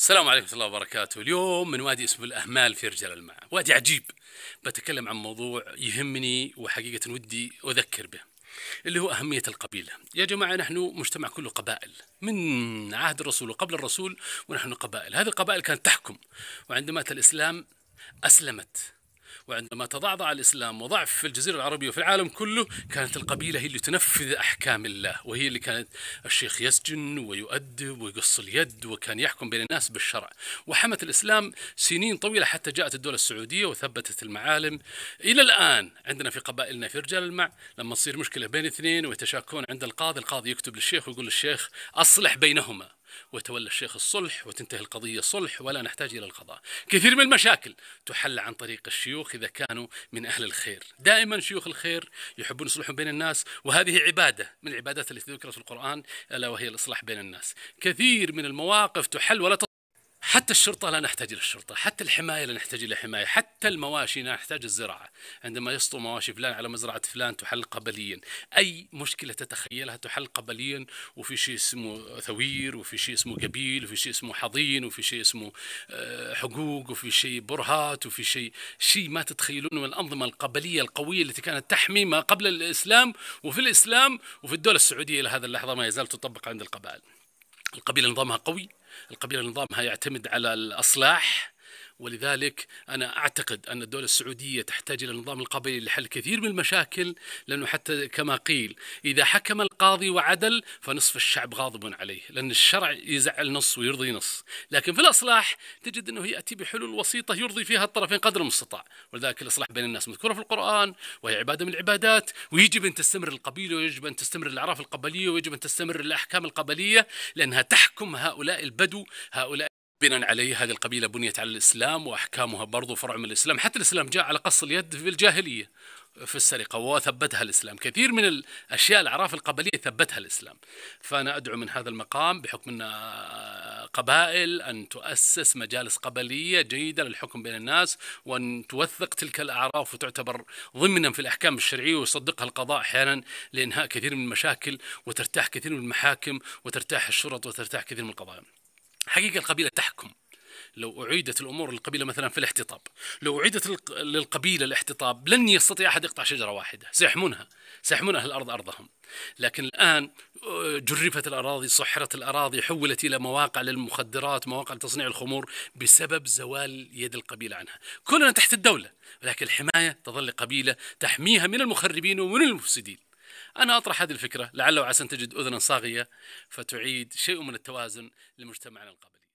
السلام عليكم ورحمة الله وبركاته، اليوم من وادي اسمه الأهمال في رجال المع، وادي عجيب. بتكلم عن موضوع يهمني وحقيقة ودي أذكر به. اللي هو أهمية القبيلة. يا جماعة نحن مجتمع كله قبائل، من عهد الرسول وقبل الرسول ونحن قبائل، هذه القبائل كانت تحكم، وعندما أتى الإسلام أسلمت وعندما تضعضع الإسلام وضعف في الجزيرة العربية وفي العالم كله كانت القبيلة هي اللي تنفذ أحكام الله وهي اللي كانت الشيخ يسجن ويؤدب ويقص اليد وكان يحكم بين الناس بالشرع وحمت الإسلام سنين طويلة حتى جاءت الدولة السعودية وثبتت المعالم إلى الآن عندنا في قبائلنا في رجال المع لما تصير مشكلة بين اثنين ويتشاكون عند القاضي القاضي يكتب للشيخ ويقول للشيخ أصلح بينهما ويتولى الشيخ الصلح وتنتهي القضية صلح ولا نحتاج إلى القضاء كثير من المشاكل تحل عن طريق الشيوخ إذا كانوا من أهل الخير دائما شيوخ الخير يحبون يصلحون بين الناس وهذه عبادة من العبادات التي ذكرت في القرآن ألا وهي الإصلاح بين الناس كثير من المواقف تحل ولا حتى الشرطة لا نحتاج إلى الشرطة حتى الحماية لا نحتاج إلى حماية حتى المواشي لا نحتاج الزراعة عندما يسطو مواشي فلان على مزرعة فلان تحل قبليا أي مشكلة تتخيلها تحل قبليا وفي شيء اسمه ثوير وفي شيء اسمه قبيل وفي شيء اسمه حضين وفي شيء اسمه آه، حقوق وفي شيء برهات وفي شيء شيء ما تتخيلونه من الأنظمة القبلية القوية التي كانت تحمي ما قبل الإسلام وفي الإسلام وفي الدولة السعودية إلى هذه اللحظة ما يزال تطبق عند القبائل القبيلة نظامها قوي القبيلة نظامها يعتمد على الأصلاح ولذلك أنا أعتقد أن الدولة السعودية تحتاج إلى النظام القبلي لحل كثير من المشاكل لأنه حتى كما قيل إذا حكم القاضي وعدل فنصف الشعب غاضب عليه لأن الشرع يزعل نص ويرضي نص لكن في الإصلاح تجد أنه يأتي بحلول وسيطة يرضي فيها الطرفين قدر المستطاع ولذلك الإصلاح بين الناس مذكورة في القرآن وهي عبادة من العبادات ويجب أن تستمر القبيلة ويجب أن تستمر الأعراف القبلية ويجب أن تستمر الأحكام القبلية لأنها تحكم هؤلاء البدو هؤلاء بناء عليه هذه القبيلة بنيت على الإسلام وأحكامها برضو فرع من الإسلام حتى الإسلام جاء على قص اليد في الجاهلية في السرقة وثبتها الإسلام كثير من الأشياء الأعراف القبلية ثبتها الإسلام فأنا أدعو من هذا المقام بحكم أن قبائل أن تؤسس مجالس قبلية جيدة للحكم بين الناس وأن توثق تلك الأعراف وتعتبر ضمنا في الأحكام الشرعية ويصدقها القضاء أحيانا لإنهاء كثير من المشاكل وترتاح كثير من المحاكم وترتاح الشرط وترتاح كثير من القضايا حقيقة القبيلة تحكم لو أعيدت الأمور للقبيلة مثلا في الاحتطاب لو أعيدت للقبيلة الاحتطاب لن يستطيع أحد يقطع شجرة واحدة سيحمونها سيحمون أهل الأرض أرضهم لكن الآن آه، جرفت الأراضي صحرت الأراضي حولت إلى مواقع للمخدرات مواقع لتصنيع الخمور بسبب زوال يد القبيلة عنها كلنا تحت الدولة لكن الحماية تظل قبيلة تحميها من المخربين ومن المفسدين أنا أطرح هذه الفكرة لعل وعسى تجد أذنا صاغية فتعيد شيء من التوازن لمجتمعنا القبلي